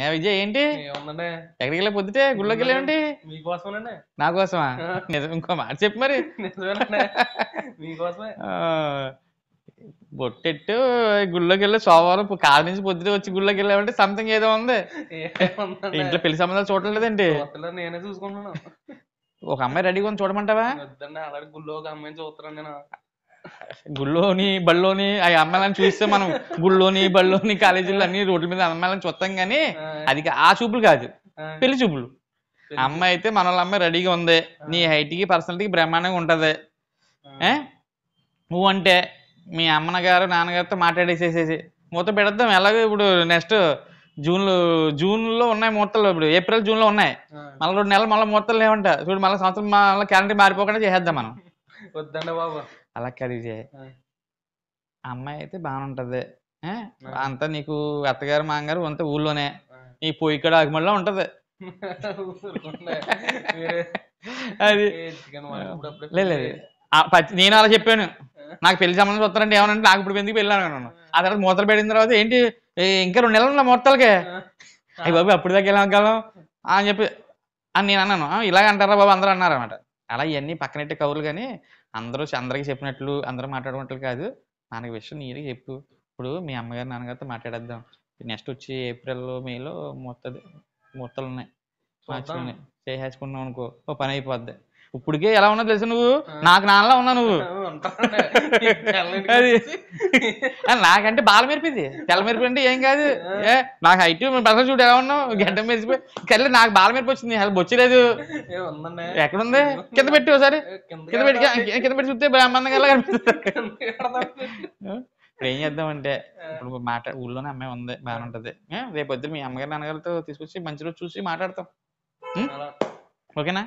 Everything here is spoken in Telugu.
ఏ విజయ్ ఏంటి ఎక్కడికి వెళ్ళి పొద్దుటే గుళ్ళకి వెళ్ళేమండి నా కోసమా నిజం ఇంకో మాట చెప్పు మరి బొట్టెట్టు గుళ్ళకి వెళ్ళి సోమవారం కాలు నుంచి పొద్దుటే వచ్చి గుళ్ళకి వెళ్ళామంటే సంథింగ్ ఏదో ఉంది ఇంట్లో పెళ్లి సంబంధాలు చూడటం నేనే ఒక అమ్మాయి రెడీగా ఉంది చూడమంటావా గుళ్ళో ఒక అమ్మాయిని చూస్తున్నాను నేను గుళ్ళోని బళ్ళోని ఆ అమ్మాయిలను చూస్తే మనం గుళ్ళోని బళ్ళోని కాలేజీలో అన్ని రోడ్ల మీద అమ్మాయిలను చూస్తాం కానీ అది ఆ చూపులు కాదు పెళ్లి చూపులు అమ్మాయి అయితే మన అమ్మాయి రెడీగా ఉంది నీ హైట్కి పర్సనాలిటీకి బ్రహ్మాండంగా ఉంటుంది నువ్వు అంటే మీ అమ్మగారు నాన్నగారితో మాట్లాడేసేసేసి మూత పెడద్దాం ఎలాగో ఇప్పుడు నెక్స్ట్ జూన్లో జూన్లో ఉన్నాయి ముహూర్తాలు ఇప్పుడు ఏప్రిల్ జూన్లో ఉన్నాయి మళ్ళీ రెండు నెలలు మళ్ళీ ముహూర్తాలు ఏమంటా చూడు మళ్ళీ సంవత్సరం మళ్ళీ క్యాలెండర్ మారిపోకుండా చేసేద్దాం మనం వద్దండి బాబు అలా కడిగితే అమ్మాయి అయితే బాగానే ఉంటుంది అంతా నీకు అత్తగారు మామగారు అంతా ఊళ్ళోనే ఈ పొయ్యి ఇక్కడ ఆగమల్లో ఉంటది అది లేదు నేను అలా చెప్పాను నాకు పెళ్లి సంబంధం వస్తారంటే ఏమనంటే నాకు ఇప్పుడు ఎందుకు పెళ్ళాను అన్నాను ఆ తర్వాత మూతలు పెట్టిన తర్వాత ఏంటి ఇంకా రెండు నెలలు మూతలకే అయ్యి బాబు అప్పుడు దాకా వెళ్ళగలం అని చెప్పి అని నేను అన్నాను ఇలాగ అంటారా బాబు అందరూ అన్నారన్నమాట అలా ఇవన్నీ పక్కనట్టే కవులు కానీ అందరూ అందరికీ చెప్పినట్లు అందరూ మాట్లాడుకున్నట్లు కాదు మనకి విషయం నీరు చెప్పు ఇప్పుడు మీ అమ్మగారు నాన్నగారితో మాట్లాడేద్దాం నెక్స్ట్ వచ్చి ఏప్రిల్లో మేలో మూతది మూతలు ఉన్నాయి మార్చిలోనే చేసేసుకున్నావు అనుకో ఓ పని అయిపోద్ది ఇప్పటికే ఎలా ఉన్నావు తెలుసు నువ్వు నాకు నాన్నలా ఉన్నావు నువ్వు అది నాకంటే బాల మెరిపింది తెల్ల మెరుపు అంటే ఏం కాదు ఏ నాకు హైట్ పర్సన్ చూడు ఎలా ఉన్నావు గడ్డం మెరిసిపోయి కళ్ళు నాకు బాల మెరుపు వచ్చింది అసలు బొచ్చలేదు ఎక్కడుంది కింద పెట్టి ఒకసారి కింద పెట్టి కింద పెట్టి చూస్తే బ్రహ్మాండంగా ఇప్పుడు ఏం చేద్దామంటే ఇప్పుడు మాట ఊళ్ళోనే అమ్మాయి ఉంది బాగానే ఉంటుంది రేపు వద్దు మీ అమ్మగారి నాన్నగారితో తీసుకొచ్చి మంచి రోజు చూసి మాట్లాడతాం ఓకేనా